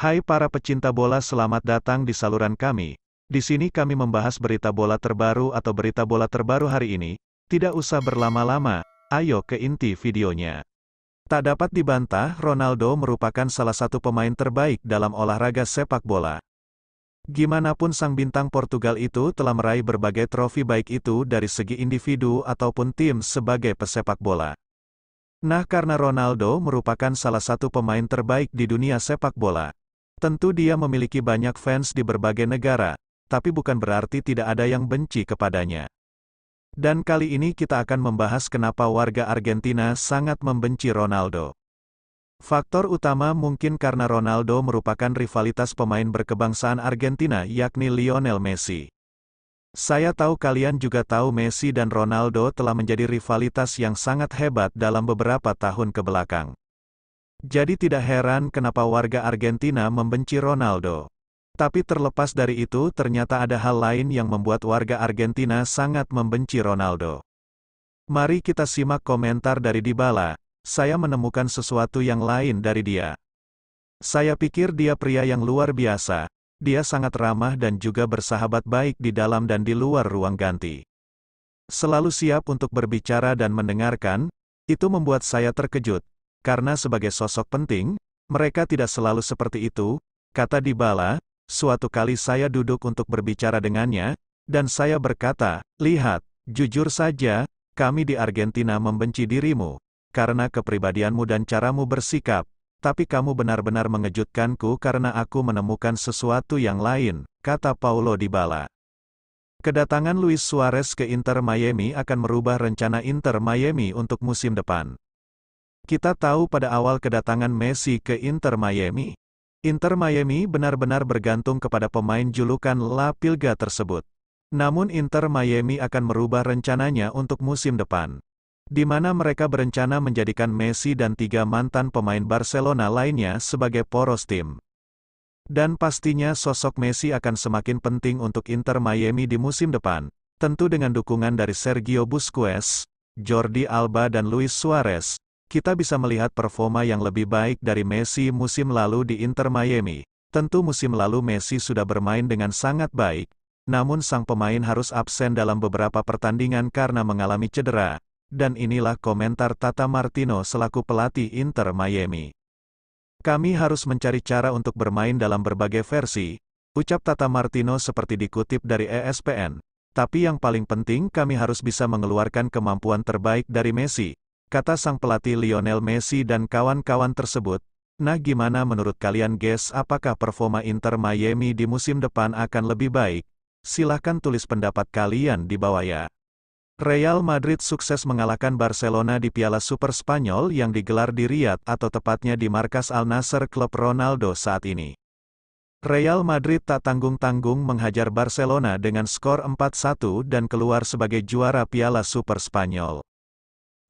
Hai para pecinta bola selamat datang di saluran kami. Di sini kami membahas berita bola terbaru atau berita bola terbaru hari ini. Tidak usah berlama-lama, ayo ke inti videonya. Tak dapat dibantah, Ronaldo merupakan salah satu pemain terbaik dalam olahraga sepak bola. Gimana pun sang bintang Portugal itu telah meraih berbagai trofi baik itu dari segi individu ataupun tim sebagai pesepak bola. Nah karena Ronaldo merupakan salah satu pemain terbaik di dunia sepak bola, Tentu dia memiliki banyak fans di berbagai negara, tapi bukan berarti tidak ada yang benci kepadanya. Dan kali ini kita akan membahas kenapa warga Argentina sangat membenci Ronaldo. Faktor utama mungkin karena Ronaldo merupakan rivalitas pemain berkebangsaan Argentina yakni Lionel Messi. Saya tahu kalian juga tahu Messi dan Ronaldo telah menjadi rivalitas yang sangat hebat dalam beberapa tahun kebelakang. Jadi tidak heran kenapa warga Argentina membenci Ronaldo. Tapi terlepas dari itu ternyata ada hal lain yang membuat warga Argentina sangat membenci Ronaldo. Mari kita simak komentar dari Dybala, saya menemukan sesuatu yang lain dari dia. Saya pikir dia pria yang luar biasa, dia sangat ramah dan juga bersahabat baik di dalam dan di luar ruang ganti. Selalu siap untuk berbicara dan mendengarkan, itu membuat saya terkejut, karena sebagai sosok penting, mereka tidak selalu seperti itu, kata DiBala. suatu kali saya duduk untuk berbicara dengannya, dan saya berkata, lihat, jujur saja, kami di Argentina membenci dirimu, karena kepribadianmu dan caramu bersikap, tapi kamu benar-benar mengejutkanku karena aku menemukan sesuatu yang lain, kata Paulo Dybala. Kedatangan Luis Suarez ke Inter Miami akan merubah rencana Inter Miami untuk musim depan. Kita tahu pada awal kedatangan Messi ke Inter Miami. Inter Miami benar-benar bergantung kepada pemain julukan La Pilga tersebut. Namun Inter Miami akan merubah rencananya untuk musim depan. Di mana mereka berencana menjadikan Messi dan tiga mantan pemain Barcelona lainnya sebagai poros tim. Dan pastinya sosok Messi akan semakin penting untuk Inter Miami di musim depan, tentu dengan dukungan dari Sergio Busquets, Jordi Alba dan Luis Suarez, kita bisa melihat performa yang lebih baik dari Messi musim lalu di Inter Miami. Tentu musim lalu Messi sudah bermain dengan sangat baik, namun sang pemain harus absen dalam beberapa pertandingan karena mengalami cedera. Dan inilah komentar Tata Martino selaku pelatih Inter Miami. Kami harus mencari cara untuk bermain dalam berbagai versi, ucap Tata Martino seperti dikutip dari ESPN. Tapi yang paling penting kami harus bisa mengeluarkan kemampuan terbaik dari Messi, kata sang pelatih Lionel Messi dan kawan-kawan tersebut. Nah gimana menurut kalian guys apakah performa Inter Miami di musim depan akan lebih baik? Silahkan tulis pendapat kalian di bawah ya. Real Madrid sukses mengalahkan Barcelona di Piala Super Spanyol yang digelar di Riyadh atau tepatnya di markas Al Nasser klub Ronaldo saat ini. Real Madrid tak tanggung-tanggung menghajar Barcelona dengan skor 4-1 dan keluar sebagai juara Piala Super Spanyol.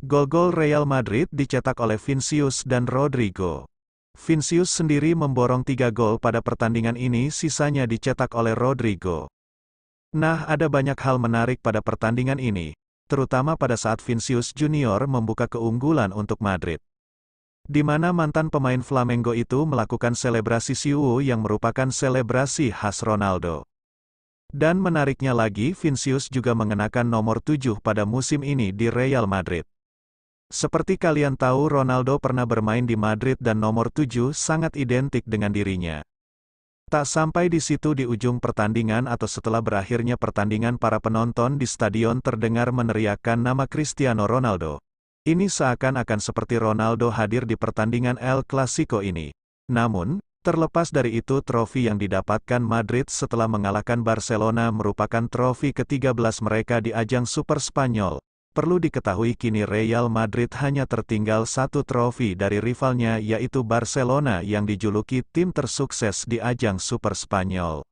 Gol-gol Real Madrid dicetak oleh Vinicius dan Rodrigo. Vinicius sendiri memborong tiga gol pada pertandingan ini sisanya dicetak oleh Rodrigo. Nah ada banyak hal menarik pada pertandingan ini, terutama pada saat Vinicius Junior membuka keunggulan untuk Madrid. Di mana mantan pemain Flamengo itu melakukan selebrasi siu yang merupakan selebrasi khas Ronaldo. Dan menariknya lagi Vinicius juga mengenakan nomor 7 pada musim ini di Real Madrid. Seperti kalian tahu Ronaldo pernah bermain di Madrid dan nomor 7 sangat identik dengan dirinya. Tak sampai di situ di ujung pertandingan atau setelah berakhirnya pertandingan para penonton di stadion terdengar meneriakkan nama Cristiano Ronaldo. Ini seakan-akan seperti Ronaldo hadir di pertandingan El Clasico ini. Namun, terlepas dari itu trofi yang didapatkan Madrid setelah mengalahkan Barcelona merupakan trofi ke-13 mereka di ajang Super Spanyol. Perlu diketahui kini Real Madrid hanya tertinggal satu trofi dari rivalnya yaitu Barcelona yang dijuluki tim tersukses di ajang Super Spanyol.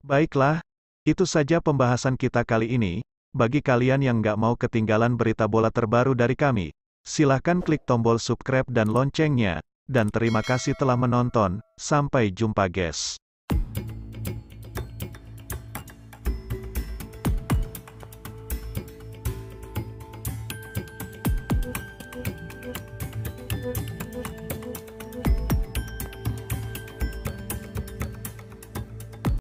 Baiklah, itu saja pembahasan kita kali ini. Bagi kalian yang nggak mau ketinggalan berita bola terbaru dari kami, silahkan klik tombol subscribe dan loncengnya. Dan terima kasih telah menonton, sampai jumpa guys.